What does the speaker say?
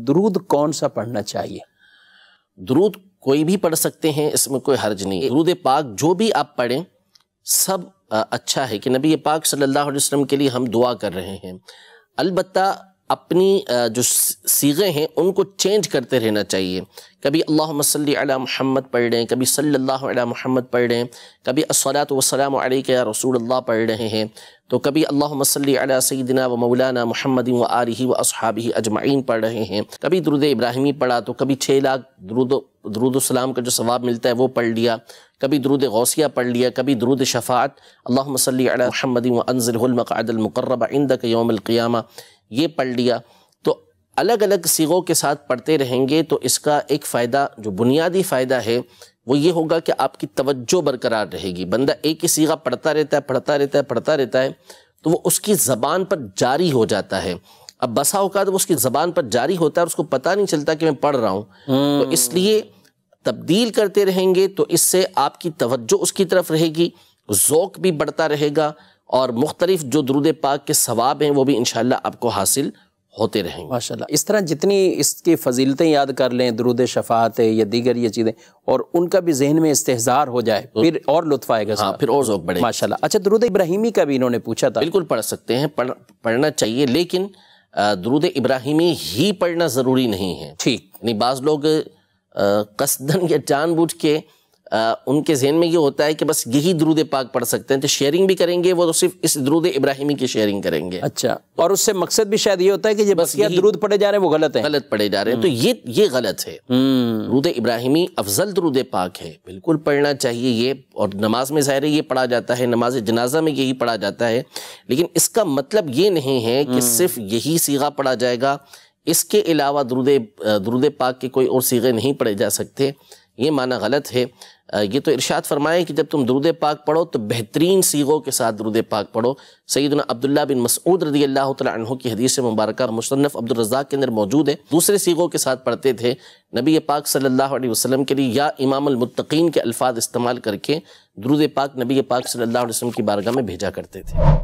द्रूद कौन सा पढ़ना चाहिए द्रूद कोई भी पढ़ सकते हैं इसमें कोई हर्ज नहीं दुरूद पाक जो भी आप पढ़ें सब अच्छा है कि नबी पाक सल्लल्लाहु अलैहि वसल्लम के लिए हम दुआ कर रहे हैं अलबत्ता अपनी जो सीगे हैं उनको चेंज करते रहना चाहिए कभी अल्लाह मसल महमद पढ़ रहे हैं कभी सल्ला महमद पढ़ रहे हैं कभी असलात वसलाम या रसूल अल्लाह पढ़ रहे हैं तो कभी अल्लाह मसल सईदिना व मौलाना महमद व आरही व असहाबी अजमाइन पढ़ रहे हैं कभी दुरुद इब्राहिमी पढ़ा तो कभी छः लाख दरुद सलाम का जो सवाब मिलता है वो पढ़ लिया कभी दरुद गौसिया पढ़ लिया कभी दरुद शफ़ात अल्लाह मसल महमद व अनज़िलमक़ादमक़रब इंद योमक़ियामा ये पढ़ लिया तो अलग अलग सीगों के साथ पढ़ते रहेंगे तो इसका एक फ़ायदा जो बुनियादी फ़ायदा है वो ये होगा कि आपकी तवज्जो बरकरार रहेगी बंदा एक ही सीगा पढ़ता रहता है पढ़ता रहता है पढ़ता रहता है तो वो उसकी ज़बान पर जारी हो जाता है अब बसा अवकात वो उसकी ज़बान पर जारी होता है और उसको पता नहीं चलता कि मैं पढ़ रहा हूँ तो हम्म। इसलिए तब्दील करते रहेंगे तो इससे आपकी तवज्जो उसकी तरफ रहेगी जोक भी बढ़ता रहेगा और मुख्तलिफ जो दरुद पाक के सवाब हैं वो भी इन आपको हासिल होते रहेंगे माशाल्लाह इस तरह जितनी इसकी फजीलतें याद कर लें दरुद शफात या दीगर ये चीज़ें और उनका भी जहन में इस्तेजार हो जाए तो- फिर और लुत्फ आएगा हाँ, फिर और जोक बढ़े माशाल्लाह अच्छा दरुद इब्राहिमी का भी इन्होंने पूछा था बिल्कुल पढ़ सकते हैं पढ़ पढ़ना चाहिए लेकिन दरुद इब्राहिमी ही पढ़ना ज़रूरी नहीं है ठीक यानी बाज़ लोग कसदन या जानबूझ के आ, उनके जहन में ये होता है कि बस यही दरूद पाक पढ़ सकते हैं तो शेयरिंग भी करेंगे वो तो सिर्फ इस दरूद इब्राहिमी की शेयरिंग करेंगे अच्छा और उससे मकसद भी शायद ये होता है कि ये बस दरूद पढ़े जा रहे हैं वो गलत है गलत पढ़े जा रहे हैं तो ये ये गलत है हम्म। दरूद इब्राहिमी अफजल दरूद पाक है बिल्कुल पढ़ना चाहिए ये और नमाज में ज़ाहिर ये पढ़ा जाता है नमाज जनाजा में यही पढ़ा जाता है लेकिन इसका मतलब ये नहीं है कि हम्म। सिर्फ यही सीगा पढ़ा जाएगा इसके अलावा दरूद दरूद पाक के कोई और सीगे नहीं पढ़े जा सकते ये माना गलत है ये तो इरशाद फरमाएं कि जब तुम दरूद पाक पढ़ो तो बेहतरीन सीगों के साथ दरूद पाक पढ़ो सैदना अब्दुल्ला बिन मसूद रदी अल्लाह तहों की हदीस मुबारक और अब्दुल अब्दुलरजाक के अंदर मौजूद है दूसरे सीगों के साथ पढ़ते थे नबी पाक सल्लल्लाहु अलैहि वसल्लम के लिए या इमामतकीन के अल्फाज इस्तेमाल करके दुरूद पाक नबी पाक सल्लल्लाहु अलैहि वसल्लम की बारगाह में भेजा करते थे